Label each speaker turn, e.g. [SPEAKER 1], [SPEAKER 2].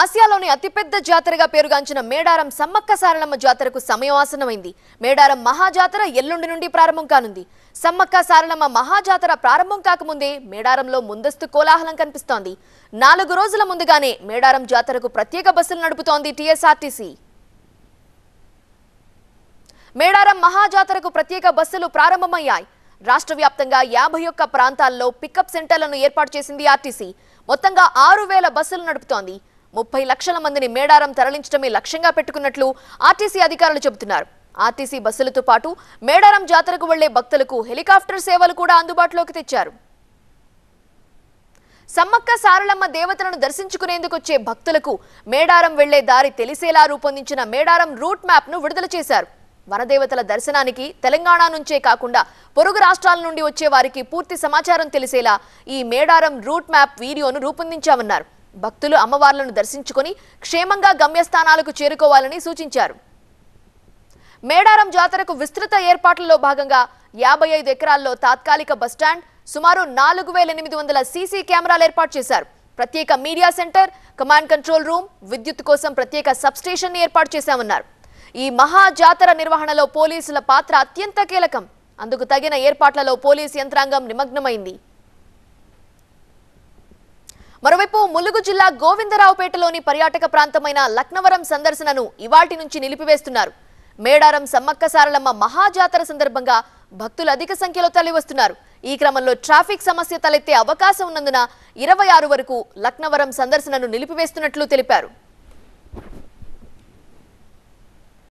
[SPEAKER 1] ఆసియాలోని అతిపెద్ద జాతరగా పేరుగాంచిన మేడారం సమ్మక్క సారలమ్మ జాతరకు సమయవాసనమైంది మేడారం మహాజాతర ఎల్లుండి నుండి ప్రారంభం కానుంది సమ్మక్క సారలమ్మ మహాజాతర ప్రారంభం కాకముందే మేడారంలో ముందస్తు కోలాహలం కనిపిస్తోంది నాలుగు రోజుల ముందుగానే మేడారం జాతరకు ప్రత్యేక బస్సులు నడుపుతోంది టీఎస్ఆర్టీసీ మేడారం మహాజాతరకు ప్రత్యేక బస్సులు ప్రారంభమయ్యాయి రాష్ట్ర వ్యాప్తంగా యాభై ఒక్క ప్రాంతాల్లో పికప్ సెంటర్లను ఏర్పాటు చేసింది ఆర్టీసీ మొత్తంగా ఆరు వేల బస్సులు నడుపుతోంది ముప్పై లక్షల మందిని మేడారం తరలించడమే లక్ష్యంగా పెట్టుకున్నట్లు ఆర్టీసీ అధికారులు చెబుతున్నారు ఆర్టీసీ బస్సులతో పాటు మేడారం జాతరకు వెళ్లే భక్తులకు హెలికాప్టర్ సేవలు కూడా అందుబాటులోకి తెచ్చారు సమ్మక్క సారలమ్మ దేవతలను దర్శించుకునేందుకు వచ్చే భక్తులకు మేడారం వెళ్లే దారి తెలిసేలా రూపొందించిన మేడారం రూట్ మ్యాప్ను విడుదల చేశారు వనదేవతల దర్శనానికి తెలంగాణ నుంచే కాకుండా పొరుగు రాష్ట్రాల నుండి వచ్చే వారికి పూర్తి సమాచారం తెలిసేలా ఈ మేడారం రూట్ మ్యాప్ వీడియోను రూపొందించామన్నారు భక్తులు అమ్మవార్లను దర్శించుకొని క్షేమంగా గమ్యస్థానాలకు చేరుకోవాలని సూచించారు మేడారం జాతరకు విస్తృత ఏర్పాట్లలో భాగంగా యాభై ఐదు ఎకరాల్లో తాత్కాలిక బస్టాండ్ సుమారు నాలుగు వేల ఎనిమిది వందల సీసీ కెమెరాలు ఏర్పాటు చేశారు ప్రత్యేక media centre command control room విద్యుత్ కోసం ప్రత్యేక సబ్స్టేషన్ ఏర్పాటు చేశామన్నారు ఈ మహా జాతర నిర్వహణలో పోలీసుల పాత్ర అత్యంత కీలకం అందుకు తగిన ఏర్పాట్లలో పోలీసు యంత్రాంగం నిమగ్నమైంది మరోవైపు ములుగు జిల్లా గోవిందరావుపేటలోని పర్యాటక ప్రాంతమైన లక్నవరం సందర్శనను ఇవాటి నుంచి నిలిపివేస్తున్నారు మేడారం సమ్మక్క సారలమ్మ మహాజాతర సందర్భంగా భక్తులు అధిక సంఖ్యలో తరలివస్తున్నారు ఈ క్రమంలో ట్రాఫిక్ సమస్య తలెత్తే అవకాశం ఉన్నందున ఇరవై వరకు లక్నవరం సందర్శనను నిలిపివేస్తున్నట్లు తెలిపారు